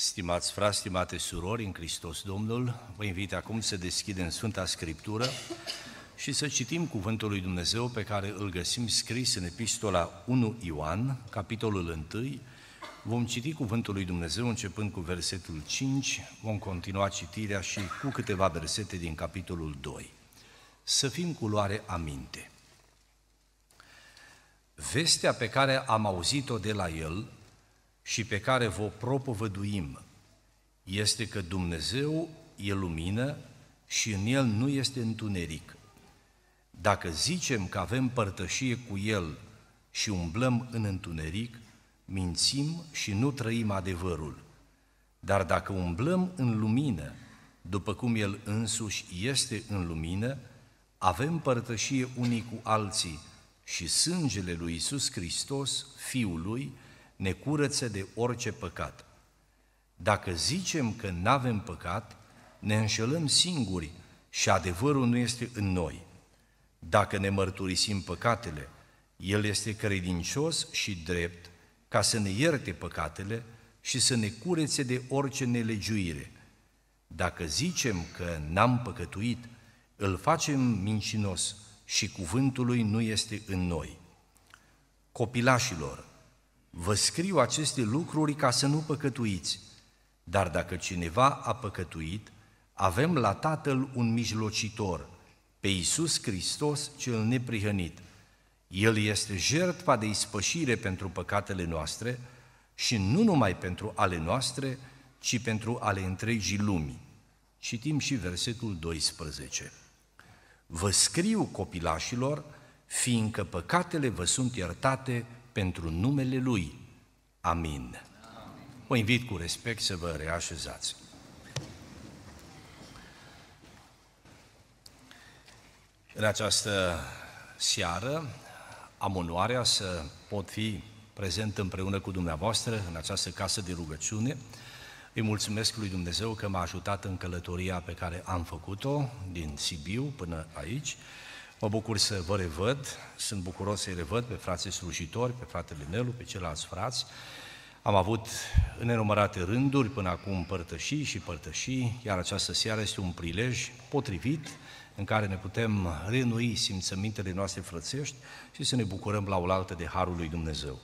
Stimați frați, stimate surori în Hristos Domnul, vă invit acum să deschidem Sfânta Scriptură și să citim Cuvântul lui Dumnezeu pe care îl găsim scris în Epistola 1 Ioan, capitolul 1. Vom citi Cuvântul lui Dumnezeu începând cu versetul 5, vom continua citirea și cu câteva versete din capitolul 2. Să fim cu luare aminte. Vestea pe care am auzit-o de la el și pe care vă propovăduim este că Dumnezeu e lumină și în El nu este întuneric. Dacă zicem că avem părtășie cu El și umblăm în întuneric, mințim și nu trăim adevărul. Dar dacă umblăm în lumină, după cum El însuși este în lumină, avem părtășie unii cu alții și sângele lui Isus Hristos, Fiul lui, ne curăță de orice păcat. Dacă zicem că nu avem păcat, ne înșelăm singuri și adevărul nu este în noi. Dacă ne mărturisim păcatele, El este credincios și drept ca să ne ierte păcatele și să ne curețe de orice nelegiuire. Dacă zicem că n-am păcătuit, îl facem mincinos și cuvântul lui nu este în noi. Copilașilor, Vă scriu aceste lucruri ca să nu păcătuiți. Dar dacă cineva a păcătuit, avem la Tatăl un mijlocitor, pe Iisus Hristos cel neprihănit. El este jertfa de ispășire pentru păcatele noastre și nu numai pentru ale noastre, ci pentru ale întregii lumii. Citim și versetul 12. Vă scriu copilașilor, fiindcă păcatele vă sunt iertate pentru numele Lui. Amin. Vă invit cu respect să vă reașezați. În această seară am onoarea să pot fi prezent împreună cu dumneavoastră în această casă de rugăciune. Îi mulțumesc lui Dumnezeu că m-a ajutat în călătoria pe care am făcut-o din Sibiu până aici Mă bucur să vă revăd, sunt bucuros să-i revăd pe frații slujitori, pe fratele Nelu, pe ceilalți frați. Am avut enumărate rânduri până acum părtășii și părtășii, iar această seară este un prilej potrivit în care ne putem renui simțămintele noastre frățești și să ne bucurăm la oaltă de Harul lui Dumnezeu.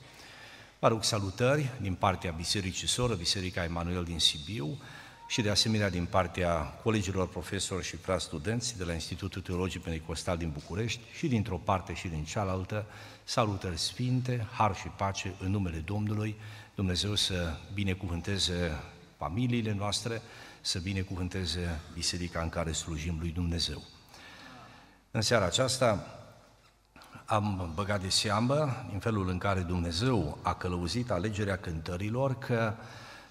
Vă rog salutări din partea Bisericii Soră, Biserica Emanuel din Sibiu, și de asemenea din partea colegilor profesori și studenți de la Institutul Teologic Pentecostal din București și dintr-o parte și din cealaltă, salutări sfinte, har și pace în numele Domnului, Dumnezeu să binecuvânteze familiile noastre, să binecuvânteze biserica în care slujim lui Dumnezeu. În seara aceasta am băgat de seamă, în felul în care Dumnezeu a călăuzit alegerea cântărilor, că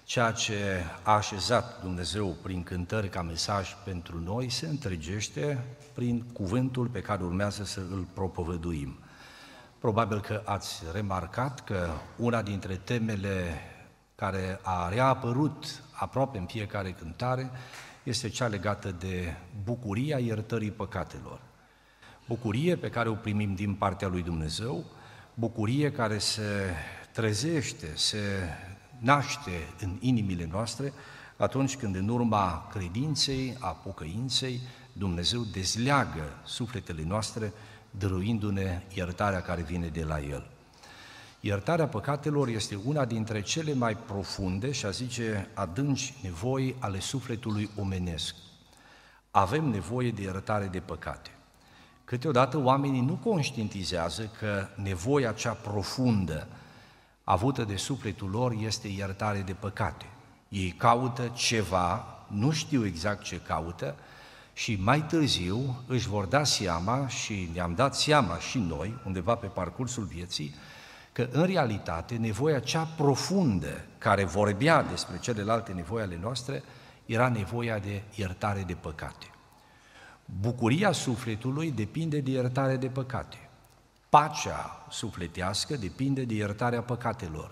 Ceea ce a așezat Dumnezeu prin cântări ca mesaj pentru noi se întregește prin cuvântul pe care urmează să îl propovăduim. Probabil că ați remarcat că una dintre temele care a reapărut aproape în fiecare cântare este cea legată de bucuria iertării păcatelor. Bucurie pe care o primim din partea lui Dumnezeu, bucurie care se trezește, se naște în inimile noastre atunci când în urma credinței, a pocăinței, Dumnezeu dezleagă sufletele noastre, dăruindu-ne iertarea care vine de la El. Iertarea păcatelor este una dintre cele mai profunde și a zice adânci nevoi ale sufletului omenesc. Avem nevoie de iertare de păcate. Câteodată oamenii nu conștientizează că nevoia cea profundă avută de sufletul lor este iertare de păcate. Ei caută ceva, nu știu exact ce caută, și mai târziu își vor da seama și ne-am dat seama și noi, undeva pe parcursul vieții, că în realitate nevoia cea profundă care vorbea despre celelalte nevoi ale noastre era nevoia de iertare de păcate. Bucuria sufletului depinde de iertare de păcate. Pacea sufletească depinde de iertarea păcatelor.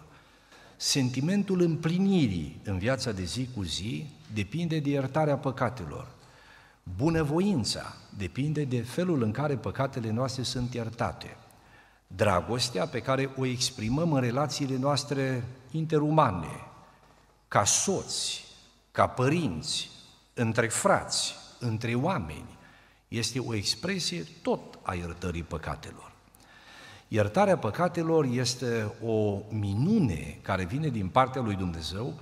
Sentimentul împlinirii în viața de zi cu zi depinde de iertarea păcatelor. Bunăvoința depinde de felul în care păcatele noastre sunt iertate. Dragostea pe care o exprimăm în relațiile noastre interumane, ca soți, ca părinți, între frați, între oameni, este o expresie tot a iertării păcatelor. Iertarea păcatelor este o minune care vine din partea lui Dumnezeu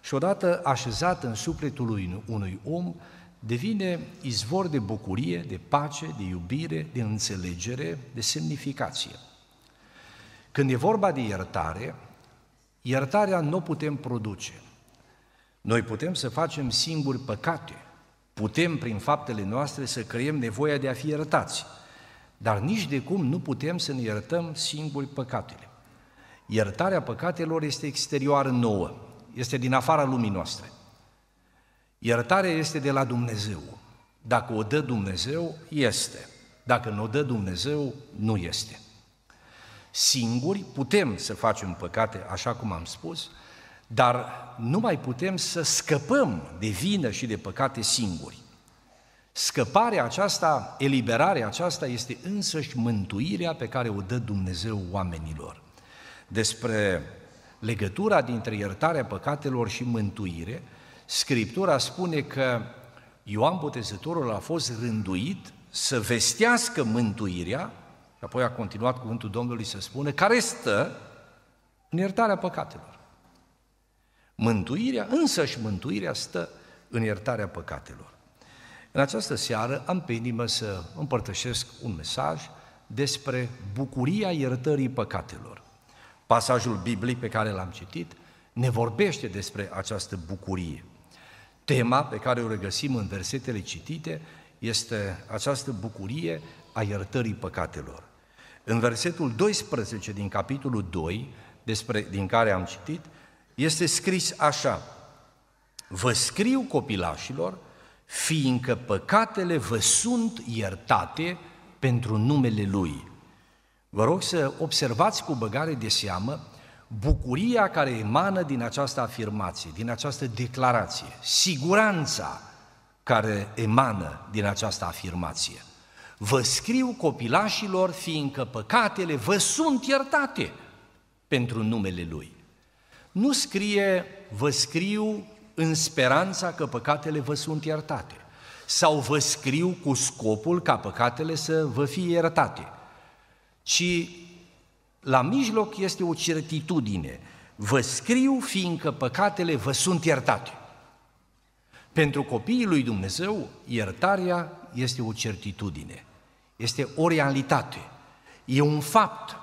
și odată așezată în sufletul unui om, devine izvor de bucurie, de pace, de iubire, de înțelegere, de semnificație. Când e vorba de iertare, iertarea nu putem produce. Noi putem să facem singuri păcate, putem prin faptele noastre să creăm nevoia de a fi iertați – dar nici de cum nu putem să ne iertăm singuri păcatele. Iertarea păcatelor este exterioară nouă, este din afara lumii noastre. Iertarea este de la Dumnezeu. Dacă o dă Dumnezeu, este. Dacă nu o dă Dumnezeu, nu este. Singuri putem să facem păcate, așa cum am spus, dar nu mai putem să scăpăm de vină și de păcate singuri. Scăparea aceasta, eliberarea aceasta este însăși mântuirea pe care o dă Dumnezeu oamenilor. Despre legătura dintre iertarea păcatelor și mântuire, Scriptura spune că Ioan Botezătorul a fost rânduit să vestească mântuirea, și apoi a continuat cuvântul Domnului să spună, care stă în iertarea păcatelor. Mântuirea, însăși mântuirea stă în iertarea păcatelor. În această seară am pe inimă să împărtășesc un mesaj despre bucuria iertării păcatelor. Pasajul biblic pe care l-am citit ne vorbește despre această bucurie. Tema pe care o regăsim în versetele citite este această bucurie a iertării păcatelor. În versetul 12 din capitolul 2, despre, din care am citit, este scris așa, Vă scriu copilașilor, fiindcă păcatele vă sunt iertate pentru numele Lui. Vă rog să observați cu băgare de seamă bucuria care emană din această afirmație, din această declarație, siguranța care emană din această afirmație. Vă scriu copilașilor, fiindcă păcatele vă sunt iertate pentru numele Lui. Nu scrie, vă scriu în speranța că păcatele vă sunt iertate. Sau vă scriu cu scopul ca păcatele să vă fie iertate. Și la mijloc este o certitudine. Vă scriu fiindcă păcatele vă sunt iertate. Pentru copiii lui Dumnezeu, iertarea este o certitudine, este o realitate, e un fapt.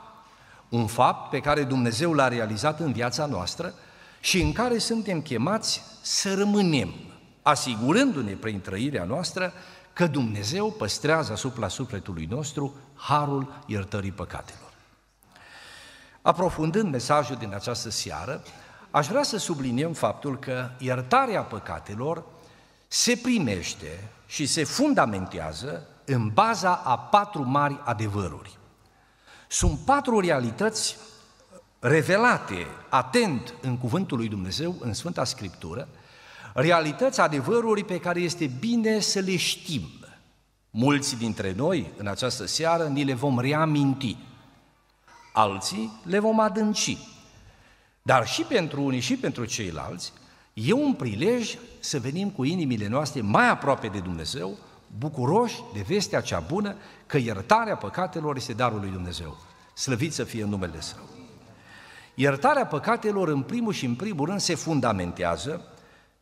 Un fapt pe care Dumnezeu l-a realizat în viața noastră și în care suntem chemați să rămânem, asigurându-ne prin trăirea noastră că Dumnezeu păstrează asupra sufletului nostru harul iertării păcatelor. Aprofundând mesajul din această seară, aș vrea să subliniem faptul că iertarea păcatelor se primește și se fundamentează în baza a patru mari adevăruri. Sunt patru realități revelate atent în Cuvântul lui Dumnezeu, în Sfânta Scriptură, realități, adevăruri pe care este bine să le știm. Mulți dintre noi, în această seară, ni le vom reaminti, alții le vom adânci. Dar și pentru unii și pentru ceilalți, e un prilej să venim cu inimile noastre mai aproape de Dumnezeu, bucuroși de vestea cea bună că iertarea păcatelor este darul lui Dumnezeu. Slăvit să fie numele Său! Iertarea păcatelor, în primul și în primul rând, se fundamentează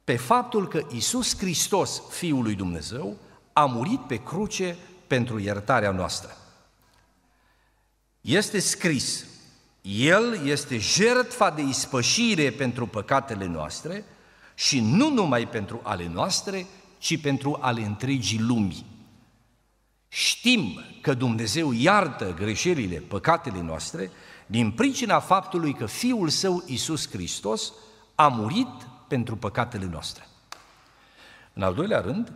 pe faptul că Isus Hristos, Fiul lui Dumnezeu, a murit pe cruce pentru iertarea noastră. Este scris, El este jertfa de ispășire pentru păcatele noastre și nu numai pentru ale noastre, ci pentru ale întregii lumii. Știm că Dumnezeu iartă greșelile, păcatele noastre din pricina faptului că Fiul Său, Isus Hristos, a murit pentru păcatele noastre. În al doilea rând,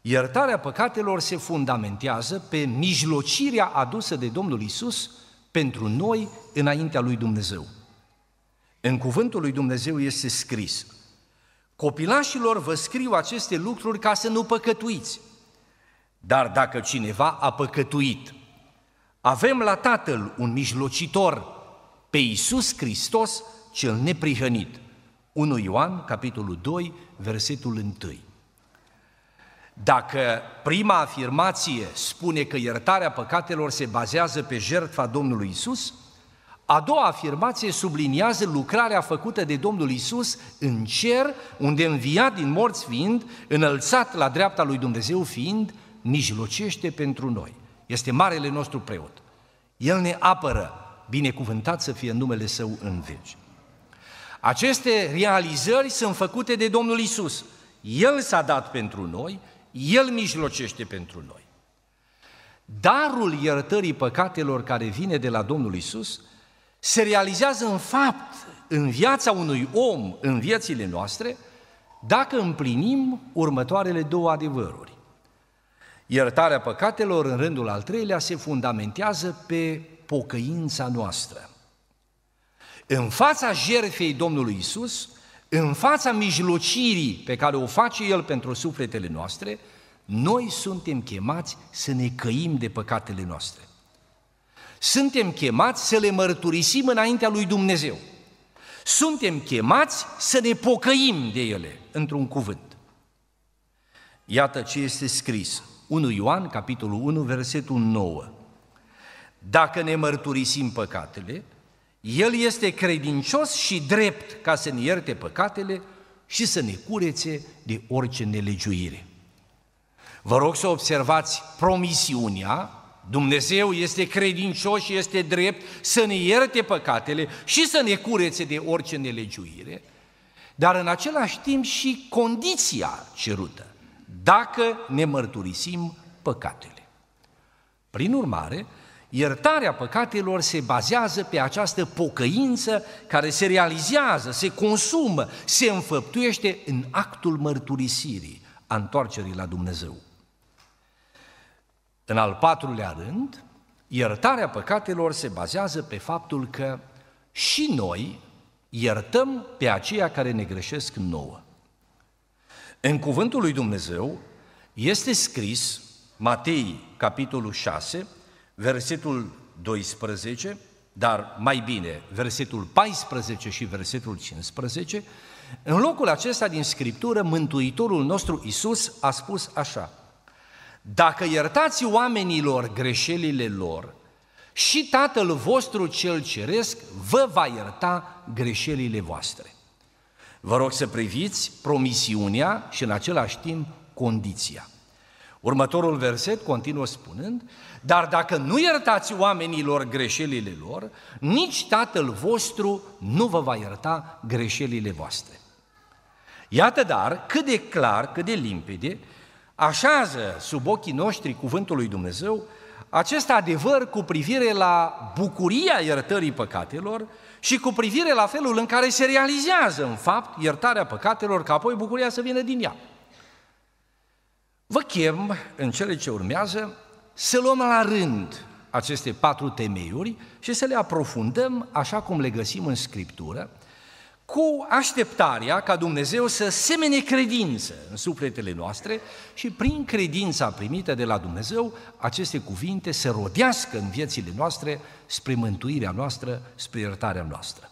iertarea păcatelor se fundamentează pe mijlocirea adusă de Domnul Isus pentru noi înaintea lui Dumnezeu. În cuvântul lui Dumnezeu este scris, Copilașilor vă scriu aceste lucruri ca să nu păcătuiți. Dar dacă cineva a păcătuit, avem la Tatăl un mijlocitor pe Iisus Hristos cel neprihănit. 1 Ioan, capitolul 2, versetul 1. Dacă prima afirmație spune că iertarea păcatelor se bazează pe jertfa Domnului Isus, a doua afirmație subliniază lucrarea făcută de Domnul Isus în cer, unde înviat din morți fiind, înălțat la dreapta lui Dumnezeu fiind, mijlocește pentru noi. Este marele nostru preot. El ne apără, binecuvântat să fie numele Său în veci. Aceste realizări sunt făcute de Domnul Isus. El s-a dat pentru noi, El mijlocește pentru noi. Darul iertării păcatelor care vine de la Domnul Isus se realizează în fapt în viața unui om, în viețile noastre, dacă împlinim următoarele două adevăruri. Iertarea păcatelor, în rândul al treilea, se fundamentează pe pocăința noastră. În fața jertfei Domnului Isus, în fața mijlocirii pe care o face El pentru sufletele noastre, noi suntem chemați să ne căim de păcatele noastre. Suntem chemați să le mărturisim înaintea lui Dumnezeu. Suntem chemați să ne pocăim de ele, într-un cuvânt. Iată ce este scris. 1 Ioan, capitolul 1, versetul 9. Dacă ne mărturisim păcatele, El este credincios și drept ca să ne ierte păcatele și să ne curețe de orice nelegiuire. Vă rog să observați promisiunea, Dumnezeu este credincios și este drept să ne ierte păcatele și să ne curețe de orice nelegiuire, dar în același timp și condiția cerută dacă ne mărturisim păcatele. Prin urmare, iertarea păcatelor se bazează pe această pocăință care se realizează, se consumă, se înfăptuiește în actul mărturisirii, a întoarcerii la Dumnezeu. În al patrulea rând, iertarea păcatelor se bazează pe faptul că și noi iertăm pe aceia care ne greșesc nouă. În cuvântul lui Dumnezeu este scris, Matei, capitolul 6, versetul 12, dar mai bine, versetul 14 și versetul 15, în locul acesta din Scriptură, Mântuitorul nostru Isus a spus așa, Dacă iertați oamenilor greșelile lor, și Tatăl vostru cel Ceresc vă va ierta greșelile voastre. Vă rog să priviți promisiunea și în același timp condiția. Următorul verset continuă spunând, dar dacă nu iertați oamenilor greșelile lor, nici Tatăl vostru nu vă va ierta greșelile voastre. Iată dar cât de clar, cât de limpede, așează sub ochii noștri cuvântul lui Dumnezeu acest adevăr cu privire la bucuria iertării păcatelor și cu privire la felul în care se realizează, în fapt, iertarea păcatelor, ca apoi bucuria să vină din ea. Vă chem, în cele ce urmează, să luăm la rând aceste patru temeiuri și să le aprofundăm așa cum le găsim în Scriptură, cu așteptarea ca Dumnezeu să semene credință în sufletele noastre și prin credința primită de la Dumnezeu, aceste cuvinte se rodească în viețile noastre spre mântuirea noastră, spre iertarea noastră.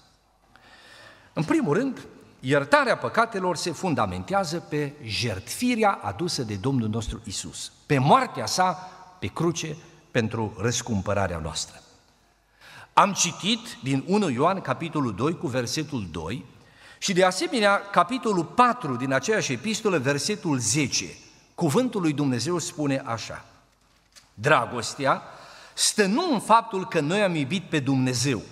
În primul rând, iertarea păcatelor se fundamentează pe jertfirea adusă de Domnul nostru Isus, pe moartea sa pe cruce pentru răscumpărarea noastră. Am citit din 1 Ioan, capitolul 2, cu versetul 2, și de asemenea, capitolul 4 din aceeași epistolă, versetul 10, cuvântul lui Dumnezeu spune așa, Dragostea stă nu în faptul că noi am iubit pe Dumnezeu,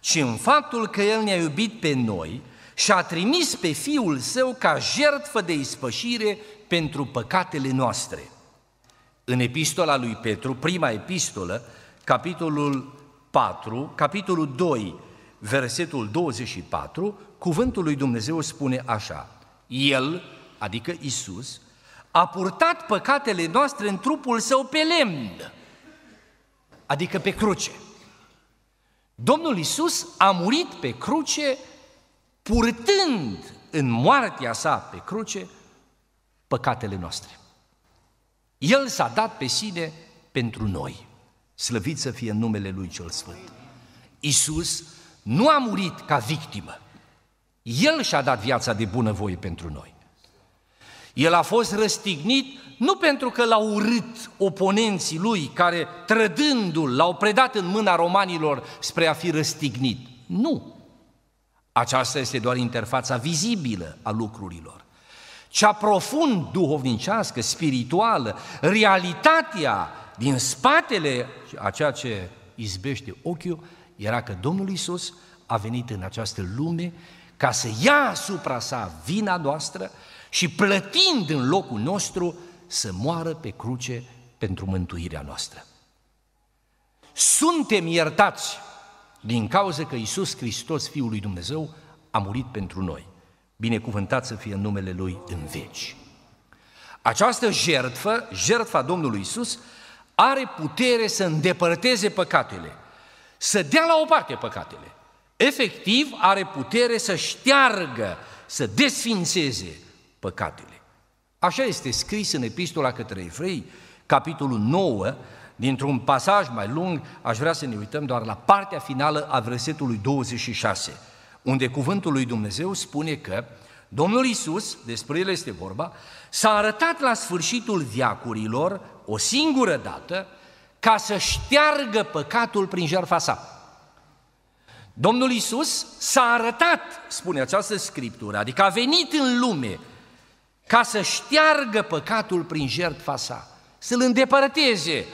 ci în faptul că El ne-a iubit pe noi și a trimis pe Fiul Său ca jertfă de ispășire pentru păcatele noastre. În epistola lui Petru, prima epistolă, capitolul 4, capitolul 2, versetul 24, cuvântul lui Dumnezeu spune așa, El, adică Isus, a purtat păcatele noastre în trupul său pe lemn, adică pe cruce. Domnul Isus a murit pe cruce purtând în moartea sa pe cruce păcatele noastre. El s-a dat pe sine pentru noi. Slăvit să fie numele Lui cel Sfânt. Iisus nu a murit ca victimă. El și-a dat viața de bunăvoie pentru noi. El a fost răstignit nu pentru că l-au urât oponenții lui care, trădându-l, l-au predat în mâna romanilor spre a fi răstignit. Nu! Aceasta este doar interfața vizibilă a lucrurilor. Cea profund duhovnicească, spirituală, realitatea din spatele a ceea ce izbește ochiul, era că Domnul Isus a venit în această lume ca să ia asupra sa vina noastră și plătind în locul nostru să moară pe cruce pentru mântuirea noastră. Suntem iertați din cauza că Isus Hristos, Fiul lui Dumnezeu, a murit pentru noi. Binecuvântat să fie numele Lui în veci. Această jertfă, jertfa Domnului Isus, are putere să îndepărteze păcatele, să dea la o parte păcatele. Efectiv, are putere să șteargă, să desfințeze păcatele. Așa este scris în Epistola către Evrei, capitolul 9, dintr-un pasaj mai lung, aș vrea să ne uităm doar la partea finală a versetului 26, unde cuvântul lui Dumnezeu spune că Domnul Isus, despre el este vorba, s-a arătat la sfârșitul viacurilor o singură dată, ca să șteargă păcatul prin jertfa sa. Domnul Isus s-a arătat, spune această scriptură, adică a venit în lume ca să șteargă păcatul prin jertfa sa, să-l îndepărteze,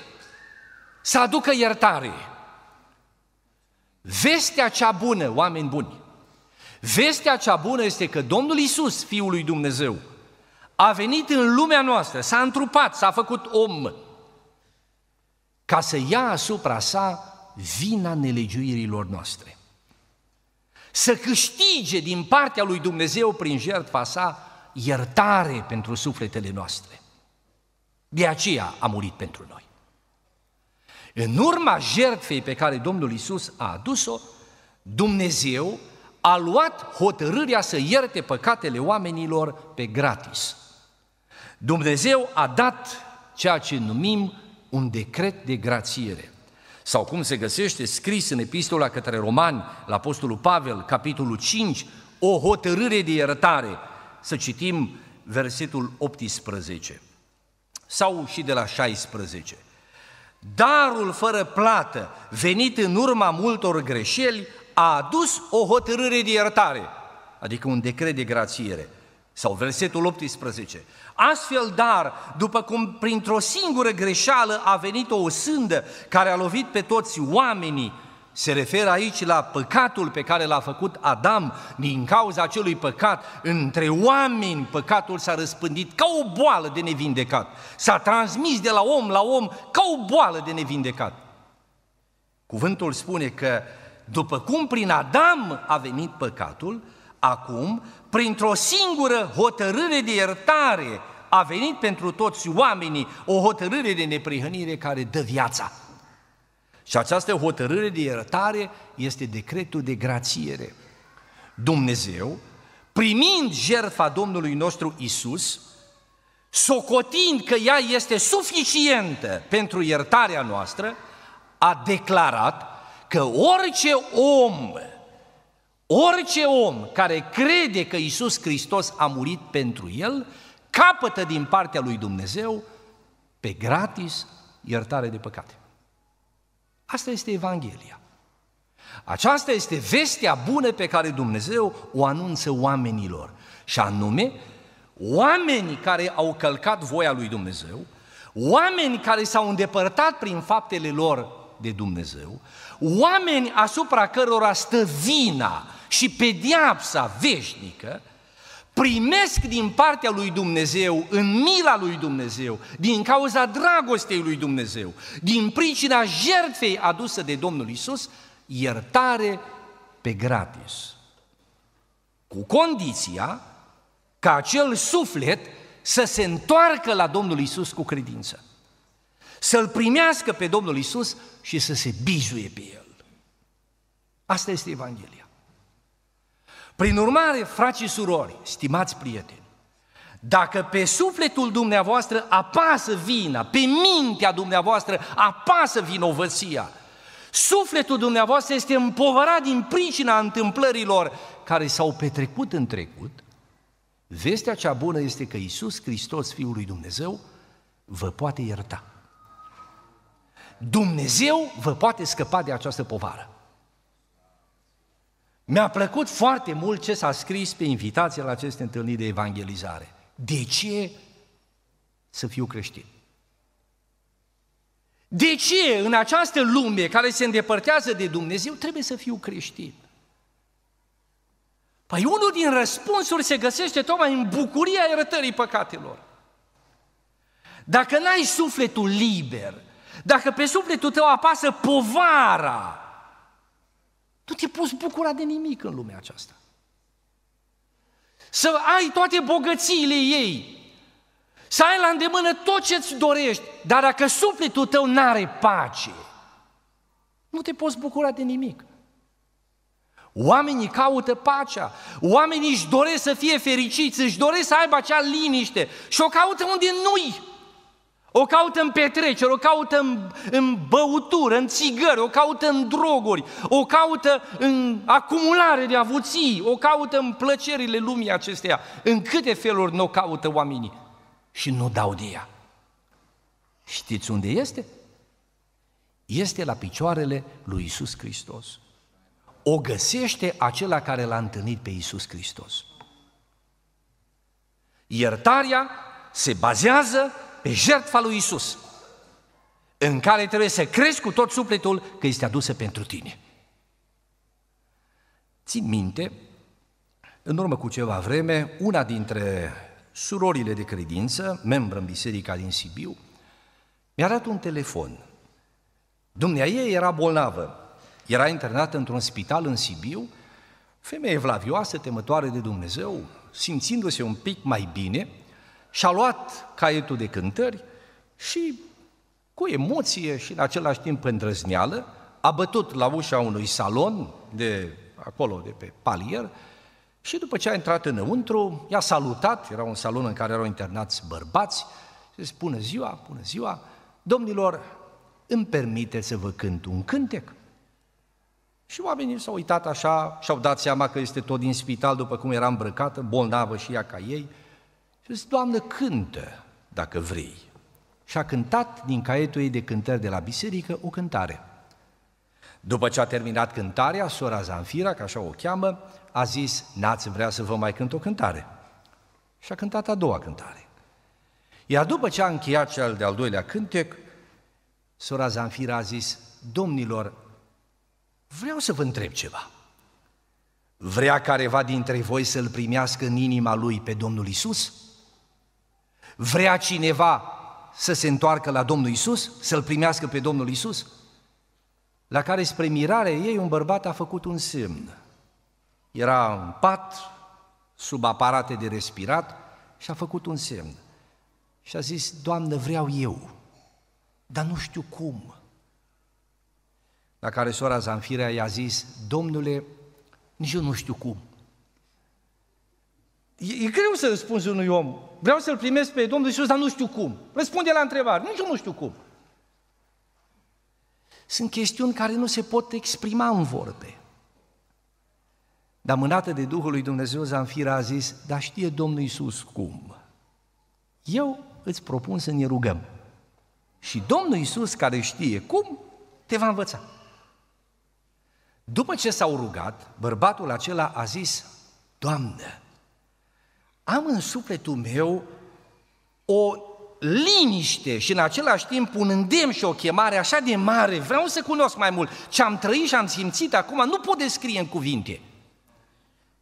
să aducă iertare. Vestea cea bună, oameni buni, vestea cea bună este că Domnul Isus, Fiul lui Dumnezeu, a venit în lumea noastră, s-a întrupat, s-a făcut om, ca să ia asupra sa vina nelegiuirilor noastre. Să câștige din partea lui Dumnezeu prin jertfa sa iertare pentru sufletele noastre. De aceea a murit pentru noi. În urma jertfei pe care Domnul Isus a adus-o, Dumnezeu a luat hotărârea să ierte păcatele oamenilor pe gratis. Dumnezeu a dat ceea ce numim un decret de grațiere sau cum se găsește scris în epistola către romani, la Apostolul Pavel, capitolul 5, o hotărâre de iertare. Să citim versetul 18 sau și de la 16. Darul fără plată, venit în urma multor greșeli, a adus o hotărâre de iertare, adică un decret de grațiere. Sau versetul 18. Astfel, dar, după cum printr-o singură greșeală a venit o sândă care a lovit pe toți oamenii, se referă aici la păcatul pe care l-a făcut Adam. Din cauza acelui păcat, între oameni, păcatul s-a răspândit ca o boală de nevindecat. S-a transmis de la om la om ca o boală de nevindecat. Cuvântul spune că după cum prin Adam a venit păcatul, Acum, printr-o singură hotărâre de iertare, a venit pentru toți oamenii o hotărâre de neprihănire care dă viața. Și această hotărâre de iertare este decretul de grațiere. Dumnezeu, primind jertfa Domnului nostru Isus, socotind că ea este suficientă pentru iertarea noastră, a declarat că orice om Orice om care crede că Isus Hristos a murit pentru el, capătă din partea lui Dumnezeu pe gratis iertare de păcate. Asta este Evanghelia. Aceasta este vestea bună pe care Dumnezeu o anunță oamenilor. Și anume, oamenii care au călcat voia lui Dumnezeu, oameni care s-au îndepărtat prin faptele lor de Dumnezeu, oameni asupra cărora stă vina și pediapsa veșnică, primesc din partea lui Dumnezeu, în mila lui Dumnezeu, din cauza dragostei lui Dumnezeu, din pricina jertfei adusă de Domnul Isus, iertare pe gratis. Cu condiția ca acel suflet să se întoarcă la Domnul Isus cu credință. Să-L primească pe Domnul Isus și să se bizuie pe El. Asta este Evanghelia. Prin urmare, frați și surori, stimați prieteni, dacă pe sufletul dumneavoastră apasă vina, pe mintea dumneavoastră apasă vinovăția, sufletul dumneavoastră este împovărat din pricina întâmplărilor care s-au petrecut în trecut, vestea cea bună este că Isus Hristos, Fiul lui Dumnezeu, vă poate ierta. Dumnezeu vă poate scăpa de această povară. Mi-a plăcut foarte mult ce s-a scris pe invitație la aceste întâlniri de evangelizare. De ce să fiu creștin? De ce în această lume care se îndepărtează de Dumnezeu trebuie să fiu creștin? Păi unul din răspunsuri se găsește tocmai în bucuria iertării păcatelor. Dacă n-ai sufletul liber, dacă pe sufletul tău apasă povara nu te poți bucura de nimic în lumea aceasta. Să ai toate bogățiile ei, să ai la îndemână tot ce-ți dorești, dar dacă sufletul tău n-are pace, nu te poți bucura de nimic. Oamenii caută pacea, oamenii își doresc să fie fericiți, își doresc să aibă acea liniște și o caută unde nu-i. O caută în petreceri, o caută în, în băutură, în țigări, o caută în droguri, o caută în acumulare de avuții, o caută în plăcerile lumii acesteia. În câte feluri nu o caută oamenii și nu dau de ea. Știți unde este? Este la picioarele lui Isus Hristos. O găsește acela care l-a întâlnit pe Isus Hristos. Iertarea se bazează pe jertfa lui Isus, în care trebuie să crezi cu tot sufletul că este adusă pentru tine. Țin minte, în urmă cu ceva vreme, una dintre surorile de credință, membră în biserica din Sibiu, mi-a dat un telefon. Dumnea ei era bolnavă, era internată într-un spital în Sibiu, femeie vlavioasă, temătoare de Dumnezeu, simțindu-se un pic mai bine, și-a luat caietul de cântări și cu emoție și în același timp îndrăzneală, a bătut la ușa unui salon de acolo, de pe palier, și după ce a intrat înăuntru, i-a salutat, era un salon în care erau internați bărbați, și zice, bună ziua, bună ziua, domnilor, îmi permite să vă cânt un cântec? Și oamenii s-au uitat așa și-au dat seama că este tot din spital, după cum era îmbrăcată, bolnavă și ea ca ei, și a zis, Doamnă, cântă dacă vrei. Și a cântat din caietul ei de cântări de la biserică o cântare. După ce a terminat cântarea, sora Zanfira, că așa o cheamă, a zis, n-ați vrea să vă mai cânt o cântare. Și a cântat a doua cântare. Iar după ce a încheiat cel de-al doilea cântec, sora Zanfira a zis, domnilor, vreau să vă întreb ceva. Vrea careva dintre voi să-L primească în inima Lui pe Domnul Isus? Vrea cineva să se întoarcă la Domnul Isus, să-L primească pe Domnul Isus? La care, spre mirare ei, un bărbat a făcut un semn. Era în pat, sub aparate de respirat, și a făcut un semn. Și a zis, Doamnă, vreau eu, dar nu știu cum. La care sora Zanfirea i-a zis, Domnule, nici eu nu știu cum, E, e greu să răspunzi unui om. Vreau să-L primesc pe Domnul Isus, dar nu știu cum. Răspunde la întrebare. Nici eu nu știu cum. Sunt chestiuni care nu se pot exprima în vorbe. Dar mânată de Duhul lui Dumnezeu, Zanfira a zis, dar știe Domnul Isus cum. Eu îți propun să ne rugăm. Și Domnul Isus, care știe cum, te va învăța. După ce s-au rugat, bărbatul acela a zis, Doamne, am în sufletul meu o liniște și în același timp un îndemn și o chemare așa de mare, vreau să cunosc mai mult. Ce am trăit și am simțit acum nu pot descrie în cuvinte.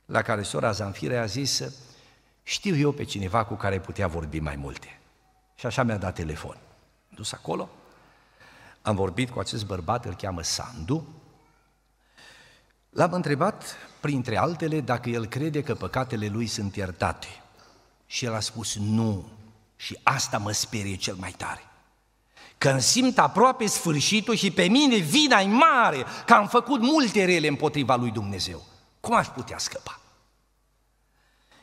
La care sora Zanfire a zis, știu eu pe cineva cu care putea vorbi mai multe. Și așa mi-a dat telefon. Am dus acolo, am vorbit cu acest bărbat, îl cheamă Sandu, L-am întrebat, printre altele, dacă el crede că păcatele lui sunt iertate. Și el a spus nu. Și asta mă sperie cel mai tare. Când simt aproape sfârșitul și pe mine vina e mare, că am făcut multe rele împotriva lui Dumnezeu. Cum aș putea scăpa?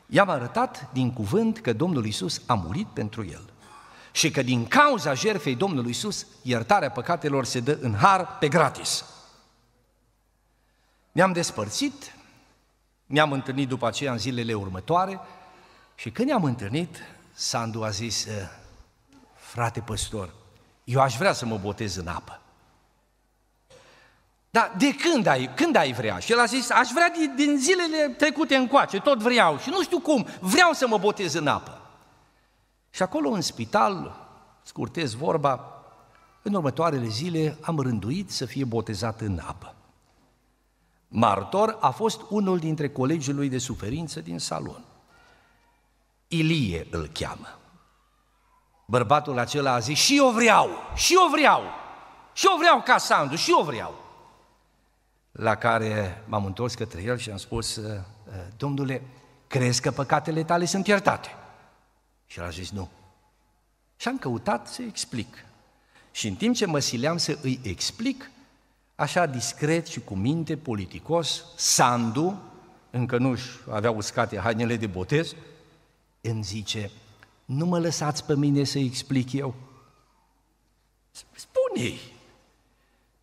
I-am arătat din cuvânt că Domnul Isus a murit pentru el și că din cauza jertfei Domnului Isus, iertarea păcatelor se dă în har pe gratis. Ne-am despărțit, ne-am întâlnit după aceea în zilele următoare și când ne-am întâlnit, Sandu a zis, eh, frate păstor, eu aș vrea să mă botez în apă. Dar de când ai, când ai vrea? Și el a zis, aș vrea din, din zilele trecute încoace, tot vreau și nu știu cum, vreau să mă botez în apă. Și acolo în spital, scurtez vorba, în următoarele zile am rânduit să fie botezat în apă martor a fost unul dintre colegii lui de suferință din salon. Ilie îl cheamă. Bărbatul acela a zis, și eu vreau, și eu vreau, și eu vreau ca Sandu, și eu vreau. La care m-am întors către el și am spus, uh, domnule, crezi că păcatele tale sunt iertate? Și el a zis, nu. Și am căutat să explic. Și în timp ce mă sileam să îi explic, așa discret și cu minte, politicos, Sandu, încă nu-și avea uscate hainele de botez, îmi zice, nu mă lăsați pe mine să explic eu. Spune-i.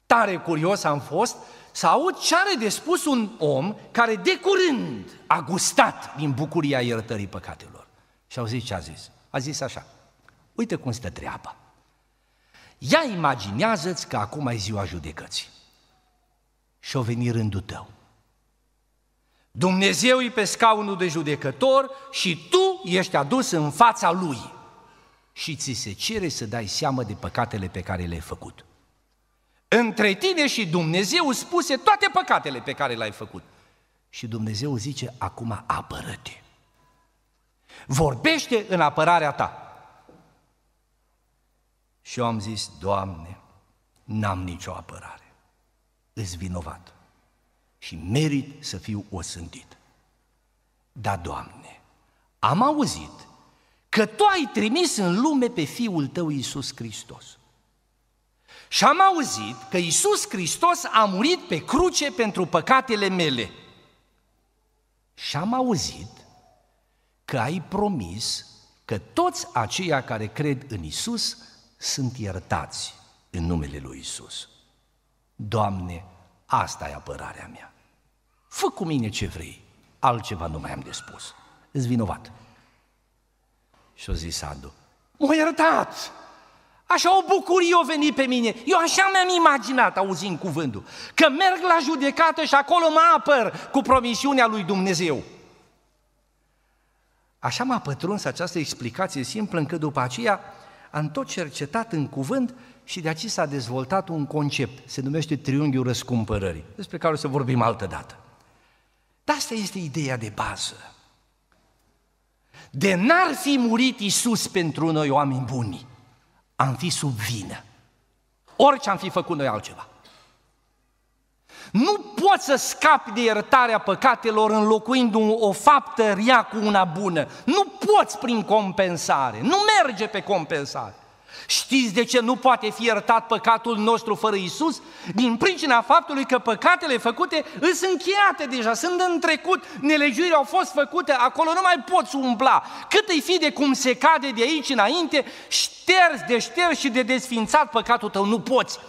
Tare curios am fost să aud ce are de spus un om care de curând a gustat din bucuria iertării păcatelor. Și au zis ce a zis. A zis așa, uite cum stă treaba. Ia imaginează-ți că acum e ziua judecății și-o veni rândul tău. Dumnezeu e pe scaunul de judecător și tu ești adus în fața Lui și ți se cere să dai seamă de păcatele pe care le-ai făcut. Între tine și Dumnezeu spuse toate păcatele pe care le-ai făcut. Și Dumnezeu zice, acum apără-te. Vorbește în apărarea ta. Și eu am zis, Doamne, n-am nicio apărare vinovat și merit să fiu osândit. Da, Doamne, am auzit că Tu ai trimis în lume pe Fiul Tău Iisus Hristos. Și am auzit că Iisus Hristos a murit pe cruce pentru păcatele mele. Și am auzit că ai promis că toți aceia care cred în Isus sunt iertați în numele lui Isus. Doamne, asta e apărarea mea. Fă cu mine ce vrei, altceva nu mai am de spus. Îți vinovat. Și-o zis Sandu, m-a iertat! Așa o bucurie o veni pe mine. Eu așa mi-am imaginat, auzind cuvântul, că merg la judecată și acolo mă apăr cu promisiunea lui Dumnezeu. Așa m-a pătruns această explicație simplă încât după aceea am tot cercetat în cuvânt și de aici s-a dezvoltat un concept, se numește triunghiul răscumpărării, despre care o să vorbim altă dată. Dar asta este ideea de bază. De n-ar fi murit Isus pentru noi oameni buni, am fi sub vină. Orice am fi făcut noi altceva. Nu poți să scapi de iertarea păcatelor înlocuind o faptă rea cu una bună. Nu poți prin compensare, nu merge pe compensare. Știți de ce nu poate fi iertat păcatul nostru fără Isus? Din pricina faptului că păcatele făcute sunt încheiate deja, sunt în trecut, nelegiurile au fost făcute, acolo nu mai poți umbla. Cât îi fi de cum se cade de aici înainte, șters de șters și de desfințat păcatul tău, nu poți.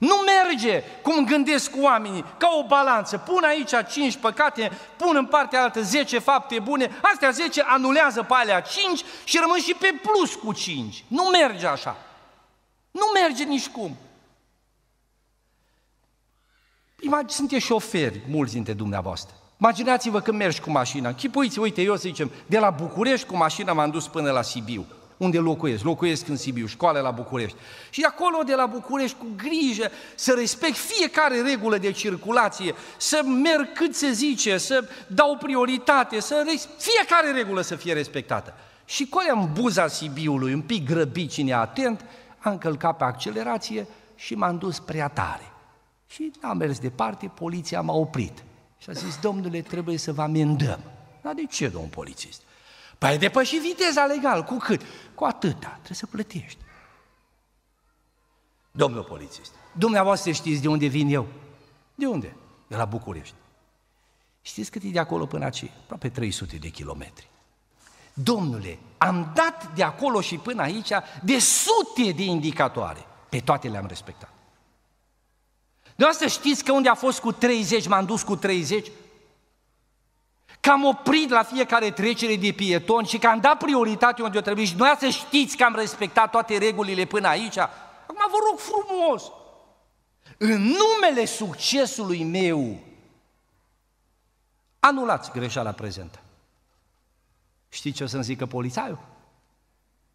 Nu merge cum gândesc oamenii, ca o balanță. Pun aici 5 păcate, pun în partea altă 10 fapte bune, astea 10 anulează pe alea 5 și rămân și pe plus cu 5. Nu merge așa. Nu merge nici cum. Imagine, sunteți șoferi, mulți dintre dumneavoastră. Imaginați-vă când mergi cu mașina. Chipuiți, uite, eu să zicem, de la București cu mașina m-am dus până la Sibiu unde locuiesc. Locuiesc în Sibiu, școală la București. Și acolo de la București, cu grijă, să respect fiecare regulă de circulație, să merg cât se zice, să dau prioritate, să fiecare regulă să fie respectată. Și cu în buza Sibiului, un pic grăbit și neatent, am călcat pe accelerație și m-am dus prea tare. Și am mers departe, poliția m-a oprit. Și a zis, domnule, trebuie să vă amendăm. Dar de ce, domn polițist? Păi ai depășit viteza legal. Cu cât? Cu atâta. Trebuie să plătești. Domnul polițist, dumneavoastră știți de unde vin eu? De unde? De la București. Știți cât e de acolo până aici? Aproape 300 de kilometri. Domnule, am dat de acolo și până aici de sute de indicatoare. Pe toate le-am respectat. Dumneavoastră știți că unde a fost cu 30, m-am dus cu 30? că am oprit la fiecare trecere de pieton și că am dat prioritate unde o trebuie și noi să știți că am respectat toate regulile până aici. Acum vă rog frumos, în numele succesului meu, anulați greșeala prezentă. Știți ce o să-mi zică polițaiul?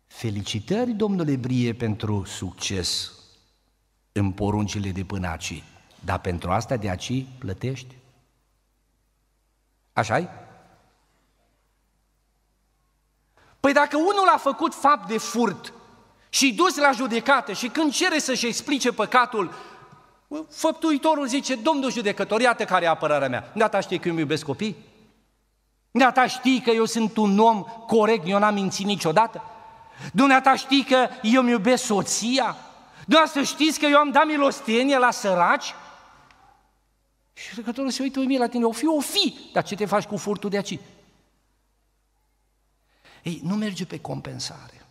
Felicitări, domnule Brie, pentru succes în poruncile de până aici. dar pentru asta de aici plătești așa -i? Păi dacă unul a făcut fapt de furt și dus la judecată și când cere să-și explice păcatul, făptuitorul zice, domnul judecător, iată care e apărarea mea. Gata, știi că eu iubesc copii? Dumneata știi că eu sunt un om corect, eu n-am mințit niciodată? Dumneata știi că eu îmi iubesc soția? Dumneavoastră știți că eu am dat milostenie la săraci? Și judecătorul se uită uimit la tine, o fi, o fi, dar ce te faci cu furtul de aici? Ei, nu merge pe compensare.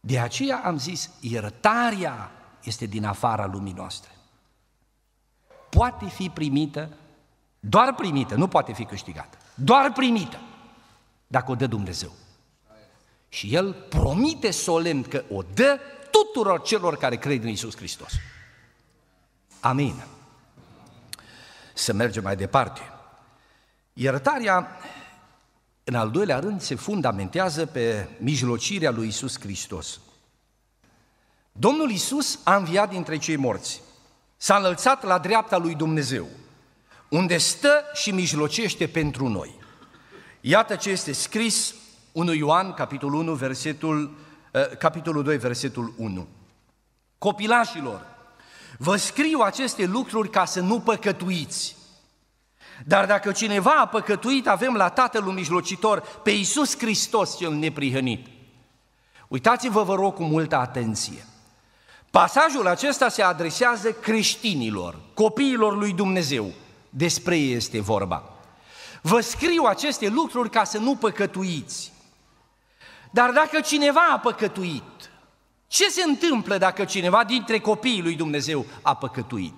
De aceea am zis, iertarea este din afara lumii noastre. Poate fi primită, doar primită, nu poate fi câștigată, doar primită, dacă o dă Dumnezeu. Și El promite solemn că o dă tuturor celor care cred în Isus Hristos. Amin să mergem mai departe. Iertarea, în al doilea rând, se fundamentează pe mijlocirea lui Isus Hristos. Domnul Isus a înviat dintre cei morți, s-a înălțat la dreapta lui Dumnezeu, unde stă și mijlocește pentru noi. Iată ce este scris 1 Ioan, capitolul, 1, versetul, eh, capitolul 2, versetul 1. Copilașilor, Vă scriu aceste lucruri ca să nu păcătuiți. Dar dacă cineva a păcătuit, avem la Tatăl un mijlocitor, pe Iisus Hristos cel neprihănit. Uitați-vă, vă rog, cu multă atenție. Pasajul acesta se adresează creștinilor, copiilor lui Dumnezeu. Despre ei este vorba. Vă scriu aceste lucruri ca să nu păcătuiți. Dar dacă cineva a păcătuit, ce se întâmplă dacă cineva dintre copiii lui Dumnezeu a păcătuit?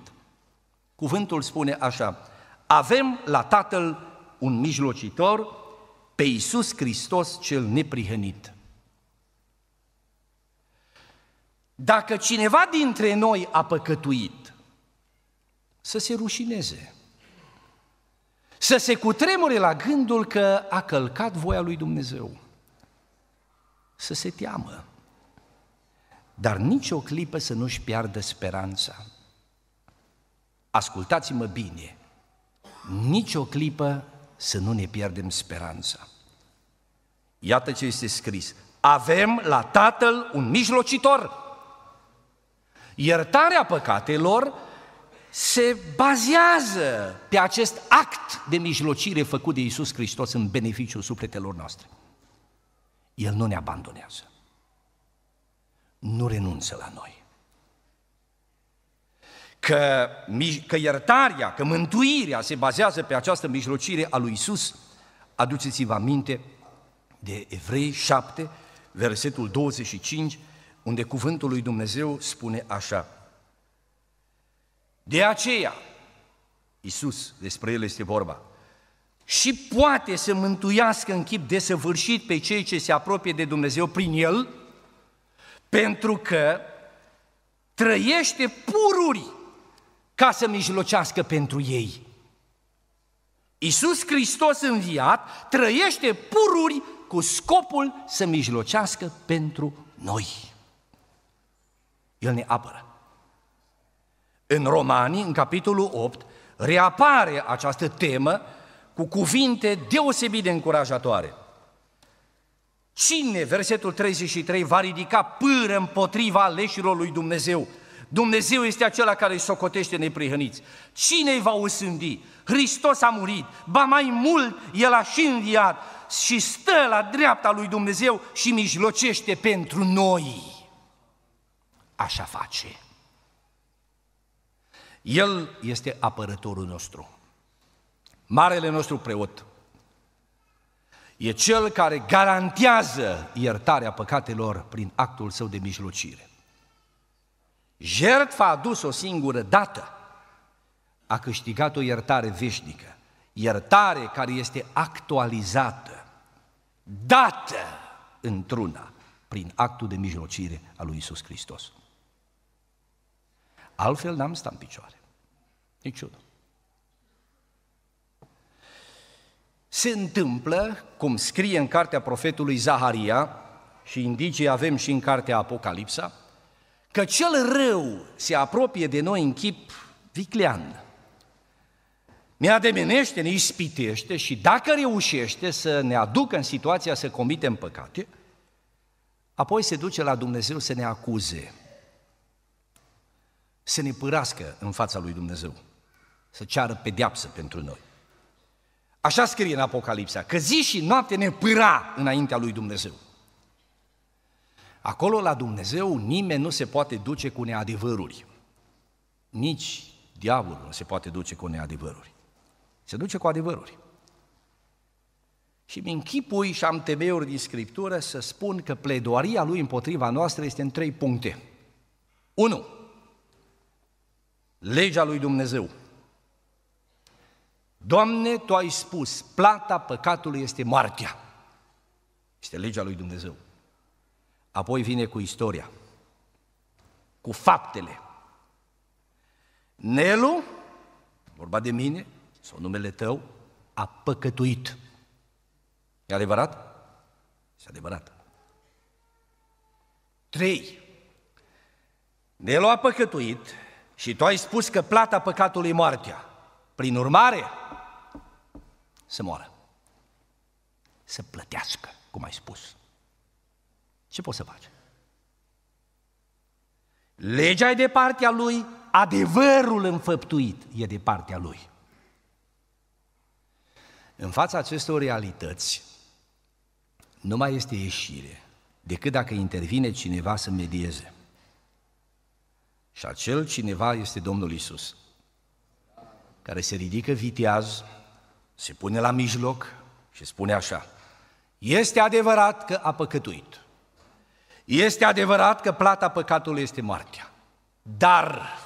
Cuvântul spune așa, avem la Tatăl un mijlocitor, pe Iisus Hristos cel neprihănit. Dacă cineva dintre noi a păcătuit, să se rușineze, să se cutremure la gândul că a călcat voia lui Dumnezeu, să se teamă dar nici o clipă să nu-și piardă speranța. Ascultați-mă bine, nici o clipă să nu ne pierdem speranța. Iată ce este scris. Avem la Tatăl un mijlocitor. Iertarea păcatelor se bazează pe acest act de mijlocire făcut de Iisus Hristos în beneficiul sufletelor noastre. El nu ne abandonează nu renunță la noi. Că, că iertarea, că mântuirea se bazează pe această mijlocire a lui Isus, aduceți-vă aminte de Evrei 7, versetul 25, unde cuvântul lui Dumnezeu spune așa. De aceea, Isus, despre el este vorba, și poate să mântuiască în chip desăvârșit pe cei ce se apropie de Dumnezeu prin el, pentru că trăiește pururi ca să mijlocească pentru ei. Iisus Hristos înviat trăiește pururi cu scopul să mijlocească pentru noi. El ne apără. În Romani, în capitolul 8, reapare această temă cu cuvinte deosebit de încurajatoare – Cine, versetul 33, va ridica pâră împotriva aleșilor lui Dumnezeu? Dumnezeu este acela care îi socotește neprihăniți. Cine îi va usândi? Hristos a murit, ba mai mult, El a și înviat și stă la dreapta lui Dumnezeu și mijlocește pentru noi. Așa face. El este apărătorul nostru, marele nostru preot, e cel care garantează iertarea păcatelor prin actul său de mijlocire. Jertfa dus o singură dată a câștigat o iertare veșnică, iertare care este actualizată, dată într-una prin actul de mijlocire al lui Isus Hristos. Altfel n-am stat în picioare. Niciodată. se întâmplă, cum scrie în cartea profetului Zaharia, și indicii avem și în cartea Apocalipsa, că cel rău se apropie de noi în chip viclean. Ne ademenește, ne ispitește și dacă reușește să ne aducă în situația să comitem păcate, apoi se duce la Dumnezeu să ne acuze, să ne pârască în fața lui Dumnezeu, să ceară pedeapsă pentru noi. Așa scrie în Apocalipsa, că zi și noapte ne pâra înaintea lui Dumnezeu. Acolo la Dumnezeu nimeni nu se poate duce cu neadevăruri. Nici diavolul nu se poate duce cu neadevăruri. Se duce cu adevăruri. Și mi închipui și am temeiuri din Scriptură să spun că pledoaria lui împotriva noastră este în trei puncte. 1. Legea lui Dumnezeu. Doamne, Tu ai spus, plata păcatului este moartea. Este legea lui Dumnezeu. Apoi vine cu istoria, cu faptele. Nelu, vorba de mine, sau numele tău, a păcătuit. E adevărat? Este adevărat. Trei. Nelu a păcătuit și tu ai spus că plata păcatului e moartea. Prin urmare, să moară. Să plătească, cum ai spus. Ce poți să faci? Legea e de partea lui, adevărul înfăptuit e de partea lui. În fața acestor realități, nu mai este ieșire decât dacă intervine cineva să medieze. Și acel cineva este Domnul Isus, care se ridică viteaz se pune la mijloc și spune așa, este adevărat că a păcătuit, este adevărat că plata păcatului este moartea, dar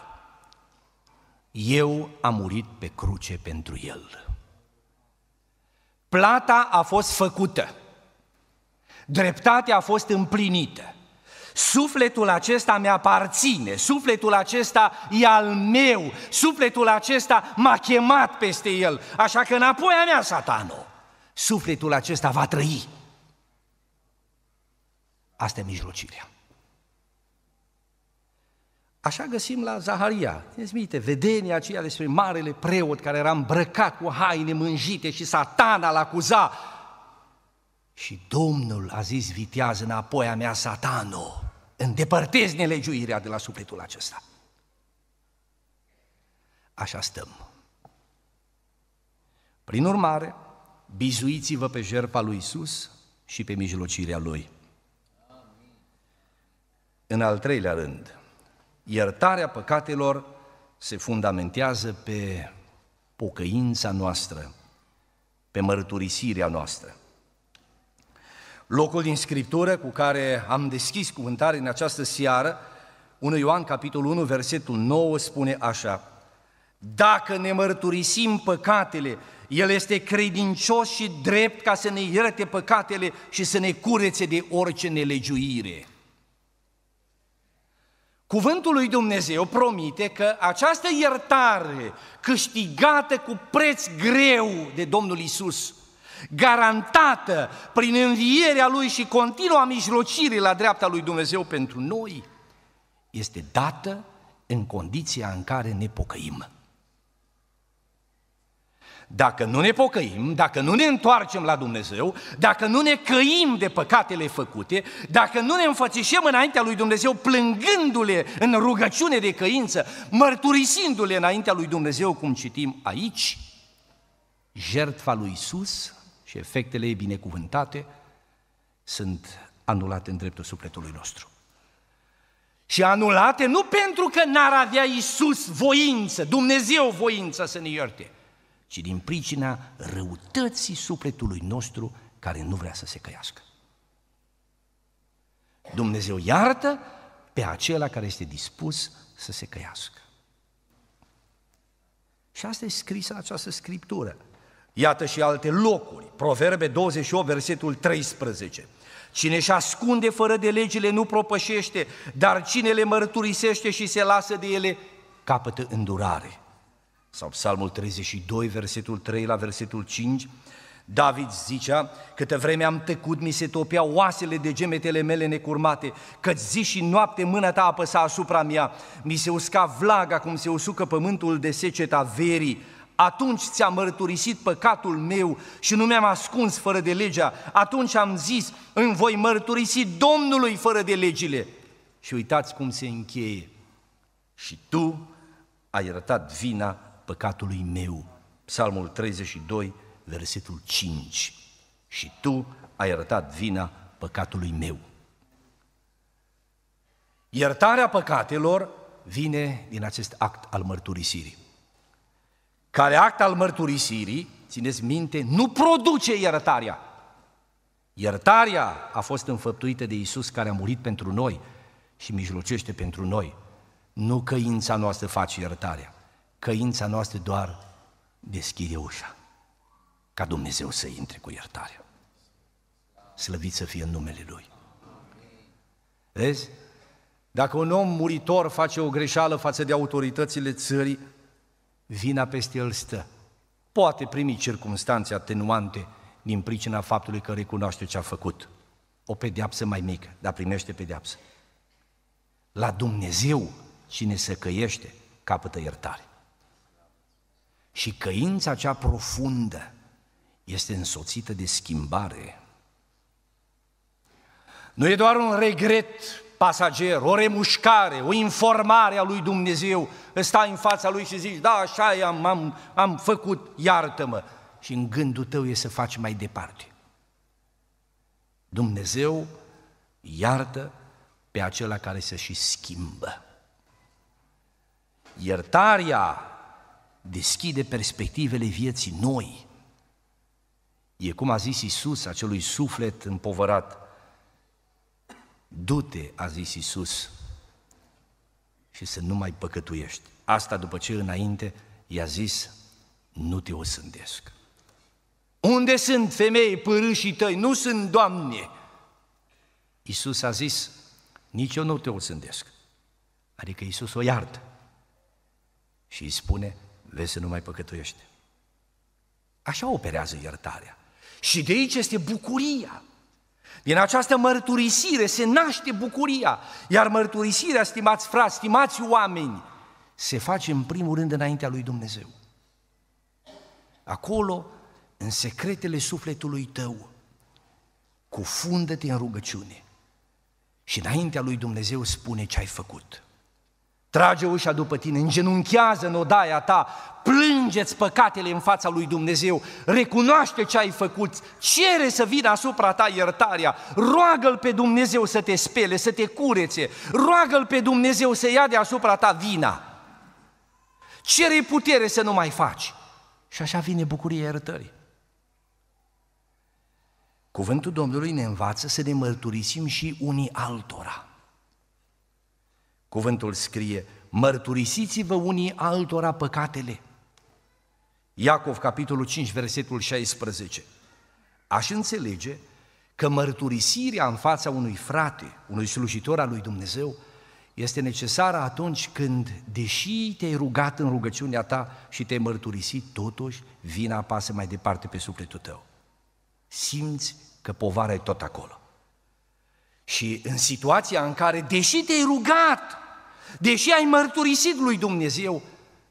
eu am murit pe cruce pentru el. Plata a fost făcută, dreptatea a fost împlinită, Sufletul acesta mi-aparține, sufletul acesta e al meu, sufletul acesta m-a chemat peste el, așa că înapoi a mea, satano. Sufletul acesta va trăi. Asta e mijlocirea. Așa găsim la Zaharia. Țineți minte, vedenia aceea despre marele preot care era îmbrăcat cu haine mânjite și satana l acuza. Și Domnul a zis, vitează înapoi a mea satano îndepărtezi nelegiuirea de la sufletul acesta. Așa stăm. Prin urmare, bizuiți-vă pe jerpa lui Isus și pe mijlocirea lui. În al treilea rând, iertarea păcatelor se fundamentează pe pocăința noastră, pe mărturisirea noastră. Locul din Scriptură cu care am deschis cuvântarea în această seară, 1 Ioan, capitolul 1, versetul 9, spune așa, Dacă ne mărturisim păcatele, El este credincios și drept ca să ne ierte păcatele și să ne curețe de orice nelegiuire. Cuvântul lui Dumnezeu promite că această iertare câștigată cu preț greu de Domnul Isus garantată prin învierea Lui și continua mijlocire la dreapta Lui Dumnezeu pentru noi, este dată în condiția în care ne pocăim. Dacă nu ne pocăim, dacă nu ne întoarcem la Dumnezeu, dacă nu ne căim de păcatele făcute, dacă nu ne înfățișăm înaintea lui Dumnezeu plângându-le în rugăciune de căință, mărturisindu-le înaintea lui Dumnezeu, cum citim aici, jertfa lui Isus și efectele ei binecuvântate sunt anulate în dreptul sufletului nostru. Și anulate nu pentru că n-ar avea Iisus voință, Dumnezeu voință să ne ierte, ci din pricina răutății sufletului nostru care nu vrea să se căiască. Dumnezeu iartă pe acela care este dispus să se căiască. Și asta e scrisă această scriptură. Iată și alte locuri. Proverbe 28, versetul 13. Cine își ascunde fără de legile nu propășește, dar cine le mărturisește și se lasă de ele, capătă îndurare. Sau Psalmul 32, versetul 3 la versetul 5, David zicea, câtă vreme am tăcut, mi se topeau oasele de gemetele mele necurmate, că zi și noapte mâna ta apăsa asupra mea, mi se usca vlaga cum se usucă pământul de seceta verii, atunci ți-am mărturisit păcatul meu și nu mi-am ascuns fără de legea. Atunci am zis, îmi voi mărturisi Domnului fără de legile. Și uitați cum se încheie. Și tu ai arătat vina păcatului meu. Psalmul 32, versetul 5. Și tu ai arătat vina păcatului meu. Iertarea păcatelor vine din acest act al mărturisirii care act al mărturisirii, țineți minte, nu produce iertarea. Iertarea a fost înfăptuită de Isus care a murit pentru noi și mijlocește pentru noi. Nu căința noastră face iertarea, căința noastră doar deschide ușa ca Dumnezeu să intre cu iertarea. Slăvit să fie în numele Lui. Vezi? Dacă un om muritor face o greșeală față de autoritățile țării, vina peste el stă. Poate primi circunstanțe atenuante din pricina faptului că recunoaște ce a făcut. O pedeapsă mai mică, dar primește pedeapsă. La Dumnezeu, cine se căiește, capătă iertare. Și căința cea profundă este însoțită de schimbare. Nu e doar un regret pasager, o remușcare, o informare a lui Dumnezeu, stai în fața lui și zici, da, așa am, am, am făcut, iartă-mă. Și în gândul tău e să faci mai departe. Dumnezeu iartă pe acela care se și schimbă. Iertarea deschide perspectivele vieții noi. E cum a zis Isus acelui suflet împovărat – Du-te, a zis Isus, și să nu mai păcătuiești. Asta după ce înainte i-a zis, nu te osândesc. Unde sunt femei părâșii tăi? Nu sunt doamne! Isus a zis, nici eu nu te osândesc. Adică Isus o iartă și îi spune, vezi să nu mai păcătuiești. Așa operează iertarea. Și de aici este bucuria. Din această mărturisire se naște bucuria, iar mărturisirea, stimați frați, stimați oameni, se face în primul rând înaintea lui Dumnezeu. Acolo, în secretele sufletului tău, cufundă-te în rugăciune și înaintea lui Dumnezeu spune ce ai făcut. Trage ușa după tine, îngenunchează în odaia ta, plângeți păcatele în fața lui Dumnezeu, recunoaște ce ai făcut, cere să vină asupra ta iertarea, roagă-L pe Dumnezeu să te spele, să te curețe, roagă-L pe Dumnezeu să ia deasupra ta vina. Cere putere să nu mai faci. Și așa vine bucuria iertării. Cuvântul Domnului ne învață să ne mărturisim și unii altora. Cuvântul scrie, mărturisiți-vă unii altora păcatele. Iacov, capitolul 5, versetul 16. Aș înțelege că mărturisirea în fața unui frate, unui slujitor al lui Dumnezeu, este necesară atunci când, deși te-ai rugat în rugăciunea ta și te-ai mărturisit, totuși vina apasă mai departe pe sufletul tău. Simți că povara e tot acolo. Și în situația în care, deși te-ai rugat, deși ai mărturisit lui Dumnezeu,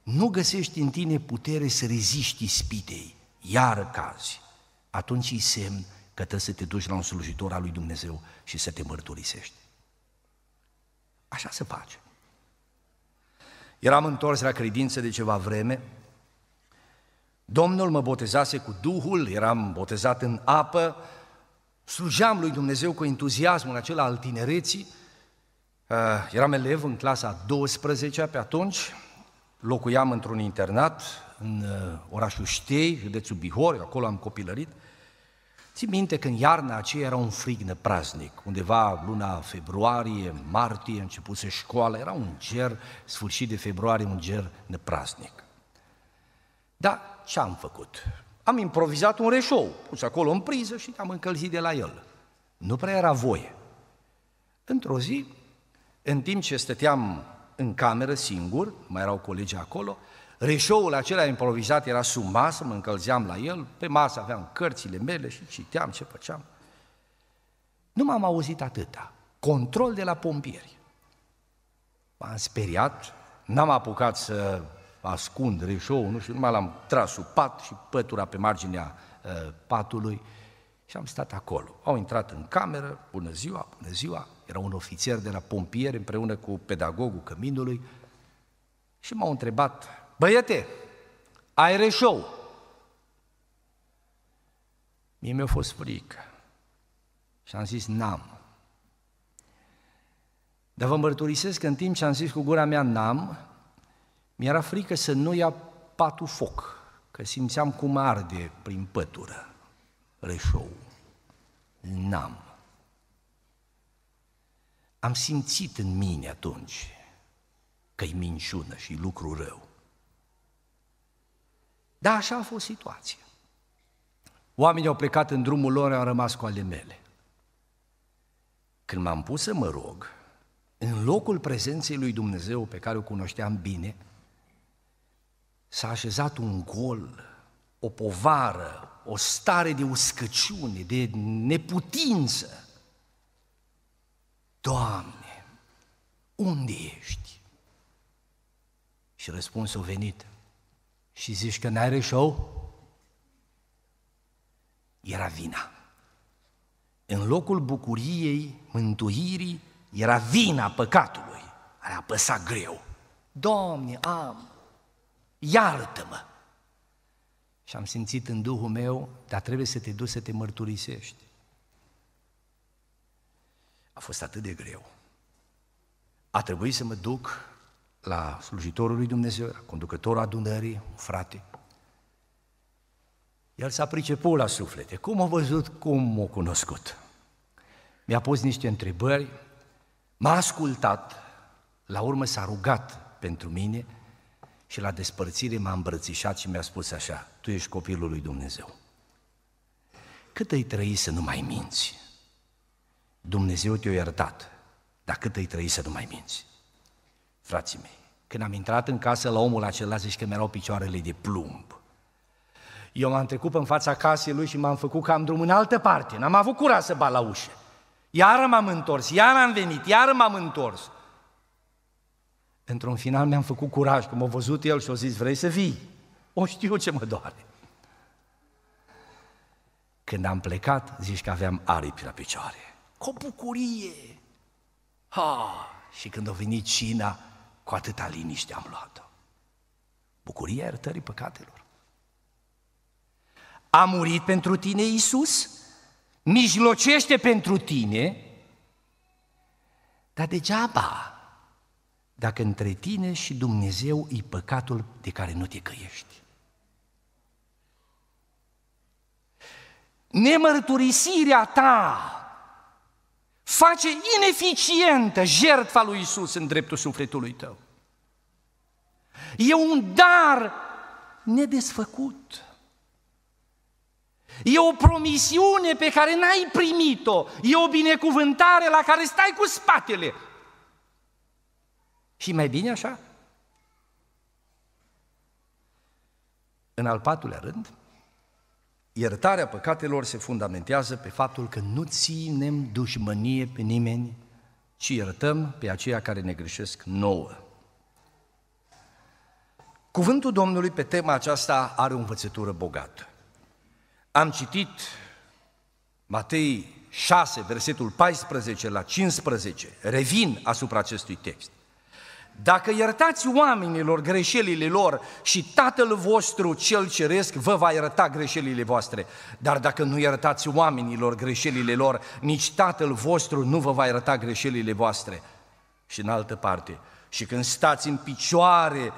nu găsești în tine putere să reziști ispitei, iar cazi, atunci e semn că trebuie să te duci la un slujitor al lui Dumnezeu și să te mărturisești. Așa se face. Eram întors la credință de ceva vreme, Domnul mă botezase cu Duhul, eram botezat în apă, Slujeam lui Dumnezeu cu entuziasmul acela al tinereții. Uh, eram elev în clasa 12 pe atunci, locuiam într-un internat în uh, orașul Ștei, județul Bihor, eu acolo am copilărit. Țin minte că în iarna aceea era un frig praznic, undeva luna februarie, martie, începuse școala, era un ger, sfârșit de februarie, un ger praznic. Dar ce am făcut? am improvizat un reșou, pus acolo în priză și am încălzit de la el. Nu prea era voie. Într-o zi, în timp ce stăteam în cameră singur, mai erau colegi acolo, reșoul acela improvizat era sub masă, mă încălzeam la el, pe masă aveam cărțile mele și citeam ce făceam. Nu m-am auzit atâta. Control de la pompieri. M-am speriat, n-am apucat să ascund reșou, nu știu, numai l-am tras sub pat și pătura pe marginea uh, patului și am stat acolo. Au intrat în cameră, bună ziua, bună ziua, era un ofițer de la pompier împreună cu pedagogul căminului și m-au întrebat, băiete, ai reșou? Mie mi-a fost frică și am zis, n-am. Dar vă mărturisesc că în timp ce am zis cu gura mea n-am, mi-era frică să nu ia patul foc, că simțeam cum arde prin pătură reșou. N-am. Am simțit în mine atunci că e minciună și lucru rău. Dar așa a fost situația. Oamenii au plecat în drumul lor, au rămas cu ale mele. Când m-am pus să mă rog, în locul prezenței lui Dumnezeu pe care o cunoșteam bine, s-a așezat un gol, o povară, o stare de uscăciune, de neputință. Doamne, unde ești? Și răspunsul venit. Și zici că n-ai reșou? Era vina. În locul bucuriei, mântuirii, era vina păcatului. Are apăsat greu. Doamne, am, iartă-mă. Și am simțit în Duhul meu, dar trebuie să te duci să te mărturisești. A fost atât de greu. A trebuit să mă duc la slujitorul lui Dumnezeu, la conducătorul adunării, frate. El s-a priceput la suflete. Cum a văzut, cum m-a cunoscut. Mi-a pus niște întrebări, m-a ascultat, la urmă s-a rugat pentru mine – și la despărțire m-a îmbrățișat și mi-a spus așa, tu ești copilul lui Dumnezeu. Cât ai trăi să nu mai minți? Dumnezeu te-a iertat, dar cât ai trăi să nu mai minți? Frații mei, când am intrat în casă la omul acela, zici că mi-erau picioarele de plumb. Eu m-am trecut în fața casei lui și m-am făcut că am drum în altă parte, n-am avut curaj să bat la ușă. Iar m-am întors, iar am venit, iar m-am întors. Într-un final mi-am făcut curaj, că m-a văzut el și a zis, vrei să vii? O știu ce mă doare. Când am plecat, zici că aveam aripi la picioare. Cu o bucurie! Ha! Și când a venit cina, cu atâta liniște am luat-o. Bucuria iertării păcatelor. A murit pentru tine Iisus? mijlocește pentru tine, dar degeaba dacă între tine și Dumnezeu e păcatul de care nu te căiești. Nemărturisirea ta face ineficientă jertfa lui Isus în dreptul sufletului tău. E un dar nedesfăcut. E o promisiune pe care n-ai primit-o. E o binecuvântare la care stai cu spatele. Și mai bine așa? În al patrulea rând, iertarea păcatelor se fundamentează pe faptul că nu ținem dușmănie pe nimeni, ci iertăm pe aceia care ne greșesc nouă. Cuvântul Domnului pe tema aceasta are o învățătură bogată. Am citit Matei 6, versetul 14 la 15, revin asupra acestui text. Dacă iertați oamenilor greșelile lor și Tatăl vostru cel ceresc vă va ierta greșelile voastre. Dar dacă nu iertați oamenilor greșelile lor, nici Tatăl vostru nu vă va ierta greșelile voastre. Și în altă parte, și când stați în picioare,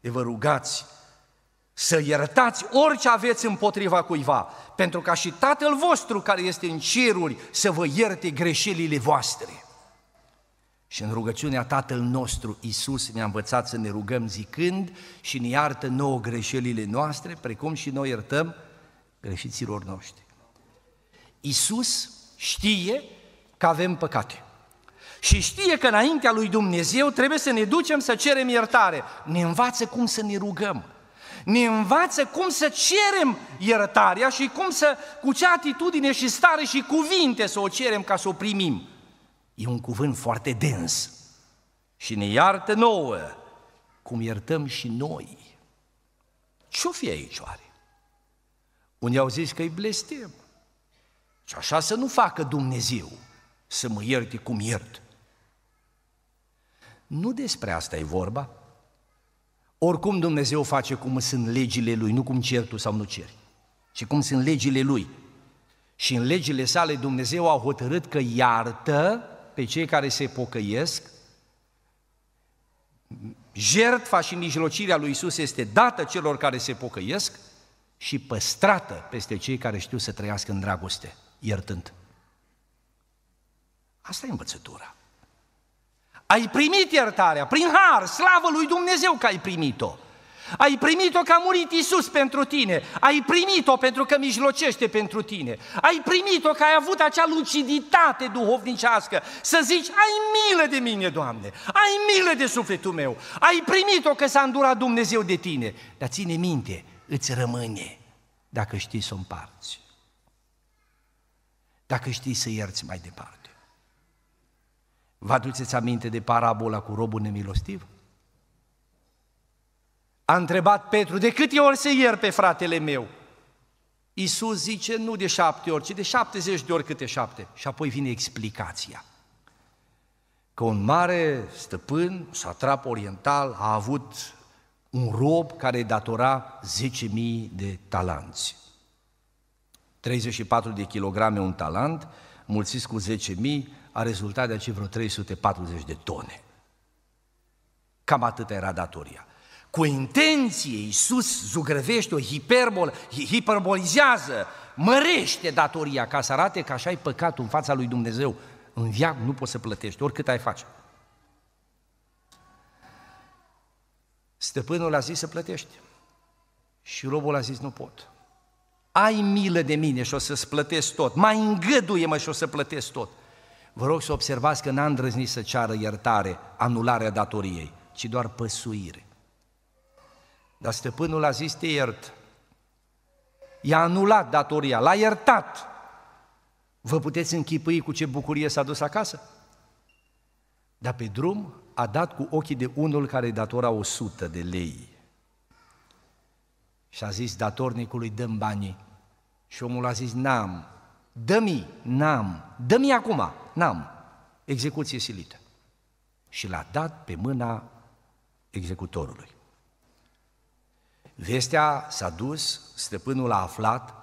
de vă rugați să iertați orice aveți împotriva cuiva, pentru ca și Tatăl vostru care este în ceruri să vă ierte greșelile voastre. Și în rugăciunea Tatăl nostru, Iisus ne-a învățat să ne rugăm zicând și ne iartă nouă greșelile noastre, precum și noi iertăm greșiților noștri. Iisus știe că avem păcate. Și știe că înaintea lui Dumnezeu trebuie să ne ducem să cerem iertare. Ne învață cum să ne rugăm. Ne învață cum să cerem iertarea și cum să, cu ce atitudine și stare și cuvinte să o cerem ca să o primim. E un cuvânt foarte dens. Și ne iartă nouă, cum iertăm și noi. Ce-o fi aici oare? Unii au zis că e blestem. Și așa să nu facă Dumnezeu să mă ierte cum iert. Nu despre asta e vorba. Oricum Dumnezeu face cum sunt legile Lui, nu cum cer tu sau nu ceri, ci cum sunt legile Lui. Și în legile sale Dumnezeu a hotărât că iartă pe cei care se pocăiesc, jertfa și mijlocirea lui Isus este dată celor care se pocăiesc și păstrată peste cei care știu să trăiască în dragoste, iertând. Asta e învățătura. Ai primit iertarea prin har, slavă lui Dumnezeu că ai primit-o. Ai primit-o că a murit Isus pentru tine. Ai primit-o pentru că mijlocește pentru tine. Ai primit-o că ai avut acea luciditate duhovnicească. Să zici, ai milă de mine, Doamne. Ai milă de sufletul meu. Ai primit-o că s-a îndurat Dumnezeu de tine. Dar ține minte, îți rămâne dacă știi să o împarți. Dacă știi să ierți mai departe. Vă aduceți aminte de parabola cu robul nemilostiv? A întrebat Petru, de câte ori se ier pe fratele meu? Iisus zice, nu de șapte ori, ci de șaptezeci de ori câte șapte. Și apoi vine explicația. Că un mare stăpân, satrap oriental, a avut un rob care datora 10.000 de talanți. 34 de kilograme un talent, mulțit cu 10.000, a rezultat de aici vreo 340 de tone. Cam atât era datoria. Cu intenție, Iisus zugrăvește-o, hiperbol, hiperbolizează, mărește datoria ca să arate că așa e păcatul în fața lui Dumnezeu. În viață nu poți să plătești, oricât ai face. Stăpânul a zis să plătești. Și robul a zis, nu pot. Ai milă de mine și o să-ți plătesc tot. Mai îngăduie-mă și o să plătesc tot. Vă rog să observați că n-a îndrăznit să ceară iertare, anularea datoriei, ci doar păsuire. Dar stăpânul a zis, te iert. I-a anulat datoria, l-a iertat. Vă puteți închipui cu ce bucurie s-a dus acasă? Dar pe drum a dat cu ochii de unul care datora 100 de lei. Și a zis datornicului, dăm banii. Și omul a zis, n-am. Dă-mi, n-am. Dă-mi acum, n-am. Execuție silită. Și l-a dat pe mâna executorului. Vestea s-a dus, stăpânul a aflat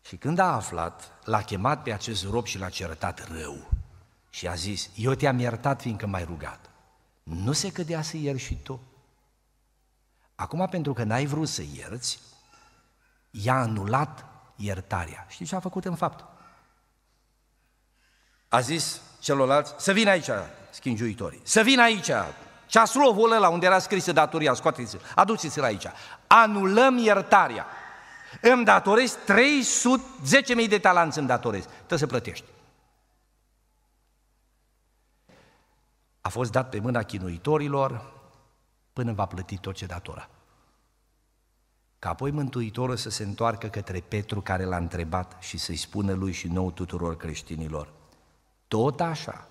și când a aflat, l-a chemat pe acest rob și l-a certat rău. Și a zis, eu te-am iertat fiindcă m-ai rugat. Nu se cădea să ieri și tu. Acum, pentru că n-ai vrut să ierți, i-a anulat iertarea. Știi ce a făcut în fapt? A zis celorlalți, să vină aici, schingiuitorii, să vină aici, ceaslovul ăla unde era scrisă datoria, scoateți-l, aduceți-l aici. Anulăm iertarea. Îmi datorezi 310.000 de talanți îmi datorezi. Trebuie să plătești. A fost dat pe mâna chinuitorilor până va plăti tot ce datora. Ca apoi Mântuitorul să se întoarcă către Petru care l-a întrebat și să-i spună lui și nou tuturor creștinilor, tot așa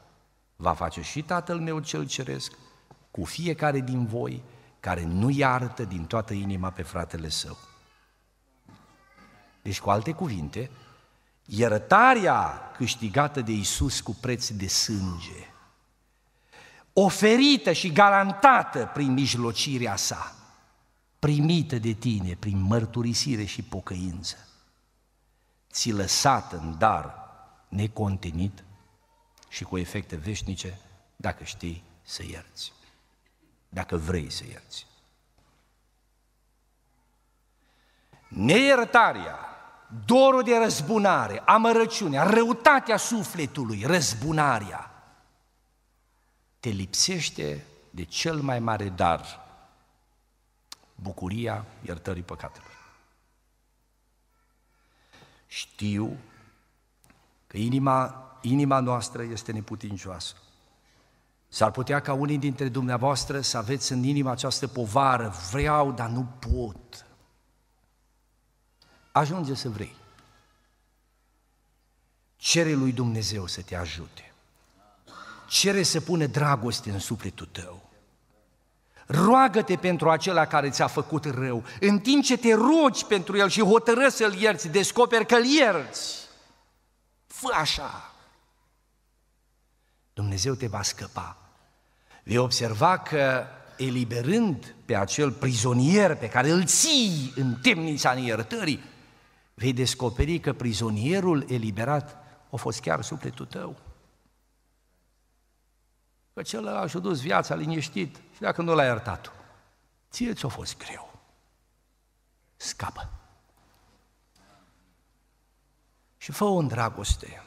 va face și Tatăl meu cel ceresc cu fiecare din voi care nu iartă din toată inima pe fratele său. Deci, cu alte cuvinte, iertarea câștigată de Isus cu preț de sânge, oferită și garantată prin mijlocirea sa, primită de tine prin mărturisire și pocăință, ți lăsat în dar necontenit și cu efecte veșnice dacă știi să ierți dacă vrei să ierți. Neiertarea, dorul de răzbunare, amărăciunea, răutatea sufletului, răzbunarea, te lipsește de cel mai mare dar, bucuria iertării păcatelor. Știu că inima, inima noastră este neputincioasă. S-ar putea ca unii dintre dumneavoastră să aveți în inimă această povară, vreau, dar nu pot. Ajunge să vrei. Cere lui Dumnezeu să te ajute. Cere să pune dragoste în sufletul tău. Roagă-te pentru acela care ți-a făcut rău. În timp ce te rogi pentru el și hotărăsc să-l ierți, descoperi că-l ierți. Fă așa. Dumnezeu te va scăpa. Vei observa că eliberând pe acel prizonier pe care îl ții în temnița neiertării, vei descoperi că prizonierul eliberat a fost chiar sufletul tău. Că cel a dus viața liniștit și dacă nu l-a iertat ție ți-a fost greu. Scapă. Și fă-o în dragoste.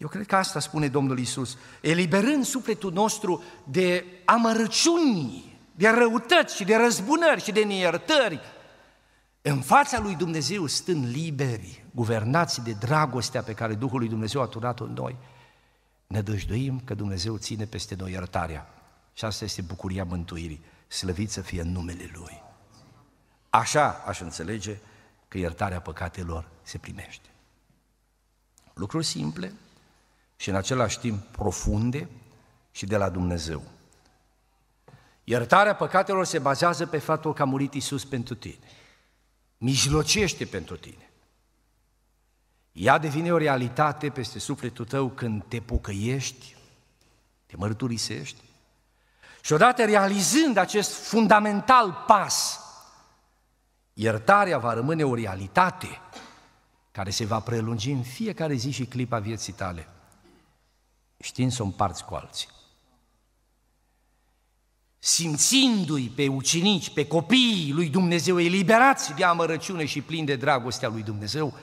Eu cred că asta spune Domnul Isus, eliberând sufletul nostru de amărăciuni, de răutăți și de răzbunări și de neiertări, în fața lui Dumnezeu stând liberi, guvernați de dragostea pe care Duhul lui Dumnezeu a turnat o în noi, ne dăjduim că Dumnezeu ține peste noi iertarea. Și asta este bucuria mântuirii. Slăvit să fie în numele Lui. Așa aș înțelege că iertarea păcatelor se primește. Lucruri simple, și în același timp profunde și de la Dumnezeu. Iertarea păcatelor se bazează pe faptul că a murit Iisus pentru tine. Mijlocește pentru tine. Ea devine o realitate peste sufletul tău când te pocăiești, te mărturisești. Și odată realizând acest fundamental pas, iertarea va rămâne o realitate care se va prelungi în fiecare zi și clipa vieții tale știind să o împarți cu alții. Simțindu-i pe ucinici, pe copiii lui Dumnezeu, eliberați de amărăciune și plin de dragostea lui Dumnezeu,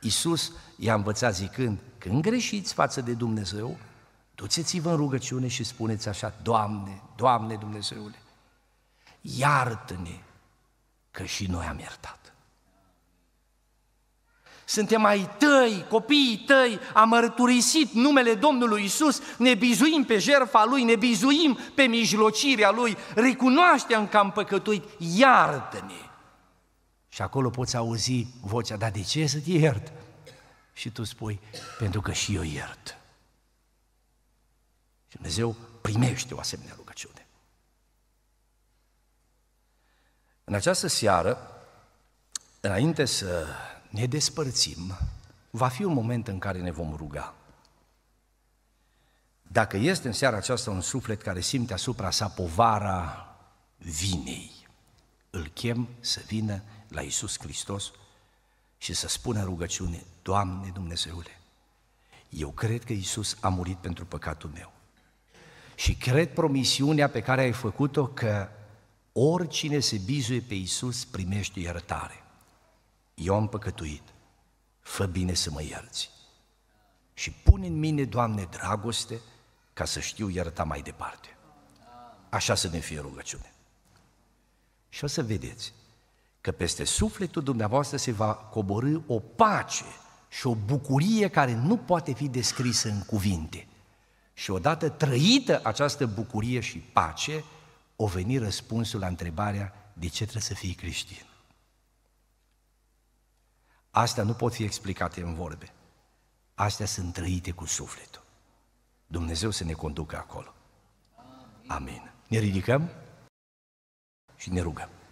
Iisus i-a învățat zicând, când greșiți față de Dumnezeu, duceți-vă în rugăciune și spuneți așa, Doamne, Doamne Dumnezeule, iartă-ne că și noi am iertat. Suntem ai tăi, copiii tăi, am mărturisit numele Domnului Isus, ne bizuim pe jerfa Lui, ne bizuim pe mijlocirea Lui, recunoaștem că am păcătuit, iartă-ne! Și acolo poți auzi vocea, dar de ce să te iert? Și tu spui, pentru că și eu iert. Și Dumnezeu primește o asemenea rugăciune. În această seară, înainte să ne despărțim, va fi un moment în care ne vom ruga. Dacă este în seara aceasta un suflet care simte asupra sa povara vinei, îl chem să vină la Isus Hristos și să spună rugăciune, Doamne Dumnezeule, eu cred că Isus a murit pentru păcatul meu. Și cred promisiunea pe care ai făcut-o că oricine se bizuie pe Isus primește iertare eu am păcătuit, fă bine să mă ierți. Și pune în mine, Doamne, dragoste ca să știu ierta mai departe. Așa să ne fie rugăciune. Și o să vedeți că peste sufletul dumneavoastră se va coborâ o pace și o bucurie care nu poate fi descrisă în cuvinte. Și odată trăită această bucurie și pace, o veni răspunsul la întrebarea de ce trebuie să fii creștin. Astea nu pot fi explicate în vorbe. Astea sunt trăite cu sufletul. Dumnezeu să ne conducă acolo. Amin. Ne ridicăm și ne rugăm.